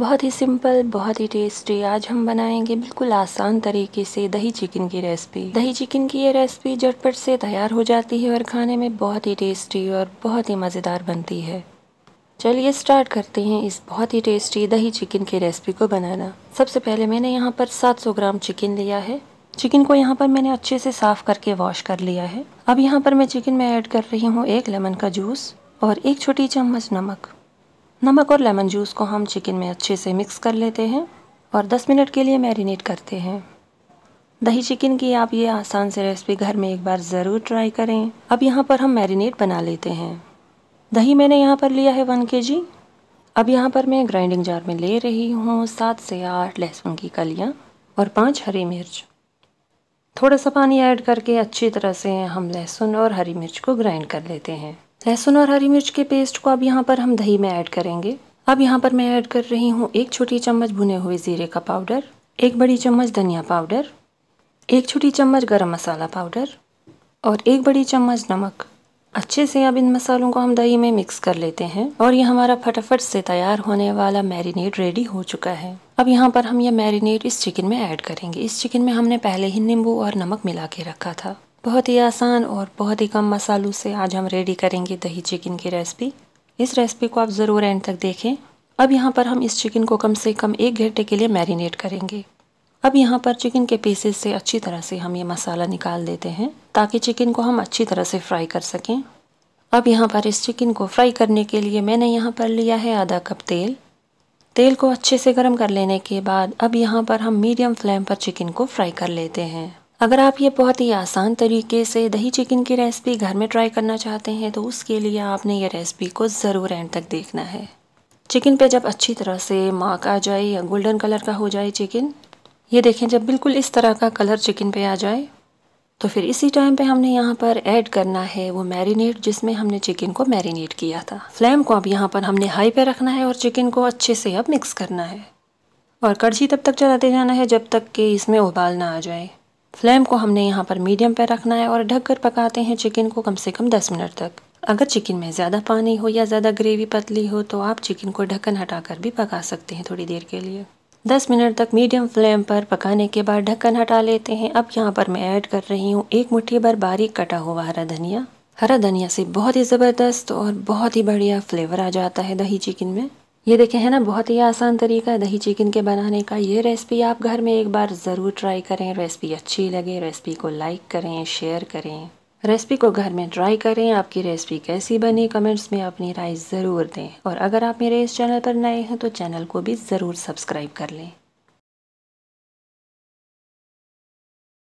बहुत ही सिंपल बहुत ही टेस्टी आज हम बनाएंगे बिल्कुल आसान तरीके से दही चिकन की रेसिपी दही चिकन की ये रेसिपी झटपट से तैयार हो जाती है और खाने में बहुत ही टेस्टी और बहुत ही मज़ेदार बनती है चलिए स्टार्ट करते हैं इस बहुत ही टेस्टी दही चिकन की रेसिपी को बनाना सबसे पहले मैंने यहाँ पर 700 ग्राम चिकन लिया है चिकन को यहाँ पर मैंने अच्छे से साफ़ करके वॉश कर लिया है अब यहाँ पर मैं चिकन में ऐड कर रही हूँ एक लेमन का जूस और एक छोटी चम्मच नमक नमक और लेमन जूस को हम चिकन में अच्छे से मिक्स कर लेते हैं और 10 मिनट के लिए मैरिनेट करते हैं दही चिकन की आप ये आसान से रेसिपी घर में एक बार ज़रूर ट्राई करें अब यहाँ पर हम मैरिनेट बना लेते हैं दही मैंने यहाँ पर लिया है वन के जी अब यहाँ पर मैं ग्राइंडिंग जार में ले रही हूँ सात से आठ लहसुन की कलियाँ और पाँच हरी मिर्च थोड़ा सा पानी ऐड करके अच्छी तरह से हम लहसुन और हरी मिर्च को ग्राइंड कर लेते हैं लहसुन और हरी मिर्च के पेस्ट को अब यहाँ पर हम दही में ऐड करेंगे अब यहाँ पर मैं ऐड कर रही हूँ एक छोटी चम्मच भुने हुए ज़ीरे का पाउडर एक बड़ी चम्मच धनिया पाउडर एक छोटी चम्मच गरम मसाला पाउडर और एक बड़ी चम्मच नमक अच्छे से अब इन मसालों को हम दही में मिक्स कर लेते हैं और ये हमारा फटाफट से तैयार होने वाला मैरिनेट रेडी हो चुका है अब यहाँ पर हम ये मैरिनेट इस चिकन में ऐड करेंगे इस चिकन में हमने पहले ही नींबू और नमक मिला के रखा था बहुत ही आसान और बहुत ही कम मसालों से आज हम रेडी करेंगे दही चिकन की रेसिपी इस रेसिपी को आप ज़रूर एंड तक देखें अब यहाँ पर हम इस चिकन को कम से कम एक घंटे के लिए मैरिनेट करेंगे अब यहाँ पर चिकन के पीसेस से अच्छी तरह से हम ये मसाला निकाल देते हैं ताकि चिकन को हम अच्छी तरह से फ्राई कर सकें अब यहाँ पर इस चिकन को फ्राई करने के लिए मैंने यहाँ पर लिया है आधा कप तेल तेल को अच्छे से गर्म कर लेने के बाद अब यहाँ पर हम मीडियम फ्लेम पर चिकन को फ्राई कर लेते हैं अगर आप ये बहुत ही आसान तरीके से दही चिकन की रेसिपी घर में ट्राई करना चाहते हैं तो उसके लिए आपने ये रेसिपी को ज़रूर एंड तक देखना है चिकन पे जब अच्छी तरह से माक आ जाए या गोल्डन कलर का हो जाए चिकन ये देखें जब बिल्कुल इस तरह का कलर चिकन पे आ जाए तो फिर इसी टाइम पे हमने यहाँ पर ऐड करना है वो मैरिनेट जिसमें हमने चिकन को मैरिनेट किया था फ्लेम को अब यहाँ पर हमने हाई पे रखना है और चिकन को अच्छे से अब मिक्स करना है और कड़छी तब तक चलाते जाना है जब तक कि इसमें उबाल ना आ जाए फ्लेम को हमने यहाँ पर मीडियम पर रखना है और ढककर पकाते हैं चिकन को कम से कम दस मिनट तक अगर चिकन में ज़्यादा पानी हो या ज़्यादा ग्रेवी पतली हो तो आप चिकन को ढक्कन हटाकर भी पका सकते हैं थोड़ी देर के लिए 10 मिनट तक मीडियम फ्लेम पर पकाने के बाद ढक्कन हटा लेते हैं अब यहाँ पर मैं ऐड कर रही हूँ एक मुठ्ठी भर बारीक कटा हुआ हरा धनिया हरा धनिया से बहुत ही ज़बरदस्त और बहुत ही बढ़िया फ्लेवर आ जाता है दही चिकन में ये देखें है ना बहुत ही आसान तरीका है दही चिकन के बनाने का ये रेसिपी आप घर में एक बार ज़रूर ट्राई करें रेसिपी अच्छी लगे रेसिपी को लाइक करें शेयर करें रेसिपी को घर में ट्राई करें आपकी रेसिपी कैसी बनी कमेंट्स में अपनी राय ज़रूर दें और अगर आप मेरे इस चैनल पर नए हैं तो चैनल को भी ज़रूर सब्सक्राइब कर लें